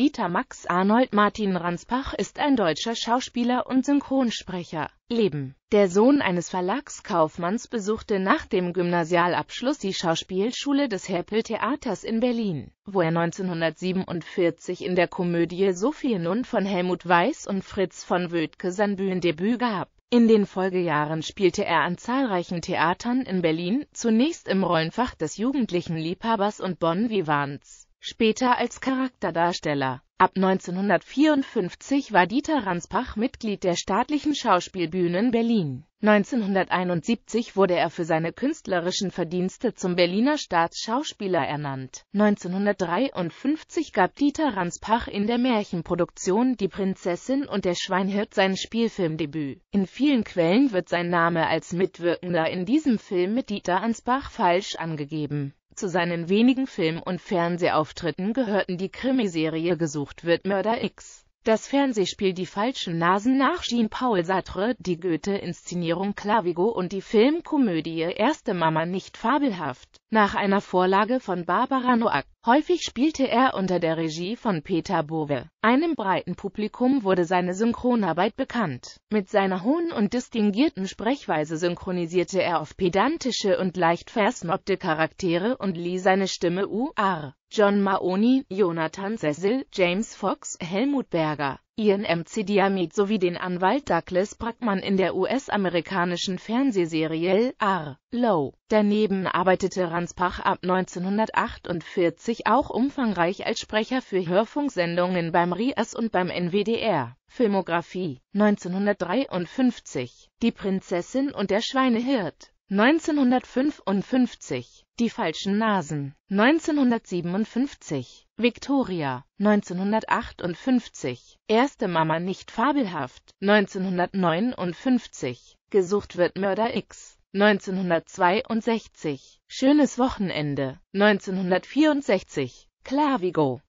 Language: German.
Dieter Max Arnold Martin Ranspach ist ein deutscher Schauspieler und Synchronsprecher. Leben. Der Sohn eines Verlagskaufmanns besuchte nach dem Gymnasialabschluss die Schauspielschule des Herpel-Theaters in Berlin, wo er 1947 in der Komödie Sophie Nun von Helmut Weiß und Fritz von Wödke sein Bühnendebüt gab. In den Folgejahren spielte er an zahlreichen Theatern in Berlin, zunächst im Rollenfach des jugendlichen Liebhabers und Bonn Vivants später als Charakterdarsteller. Ab 1954 war Dieter Ransbach Mitglied der staatlichen Schauspielbühnen Berlin. 1971 wurde er für seine künstlerischen Verdienste zum Berliner Staatsschauspieler ernannt. 1953 gab Dieter Ransbach in der Märchenproduktion Die Prinzessin und der Schweinhirt sein Spielfilmdebüt. In vielen Quellen wird sein Name als Mitwirkender in diesem Film mit Dieter Ransbach falsch angegeben. Zu seinen wenigen Film- und Fernsehauftritten gehörten die Krimiserie Gesucht wird Mörder X das Fernsehspiel Die falschen Nasen nach Jean-Paul Sartre, die Goethe-Inszenierung Clavigo und die Filmkomödie Erste Mama nicht fabelhaft, nach einer Vorlage von Barbara Noack. Häufig spielte er unter der Regie von Peter Bowe. Einem breiten Publikum wurde seine Synchronarbeit bekannt. Mit seiner hohen und distinguierten Sprechweise synchronisierte er oft pedantische und leicht versnobte Charaktere und lieh seine Stimme U.R. John Mahoney, Jonathan Cecil, James Fox, Helmut Berger, Ian MC Diamid sowie den Anwalt Douglas Brackmann in der US-amerikanischen Fernsehserie R. Low. Daneben arbeitete Ranspach ab 1948 auch umfangreich als Sprecher für Hörfunksendungen beim RIAS und beim NWDR. Filmografie 1953 Die Prinzessin und der Schweinehirt 1955 Die falschen Nasen 1957 Victoria 1958 Erste Mama nicht fabelhaft 1959 Gesucht wird Mörder X 1962 Schönes Wochenende 1964 Clavigo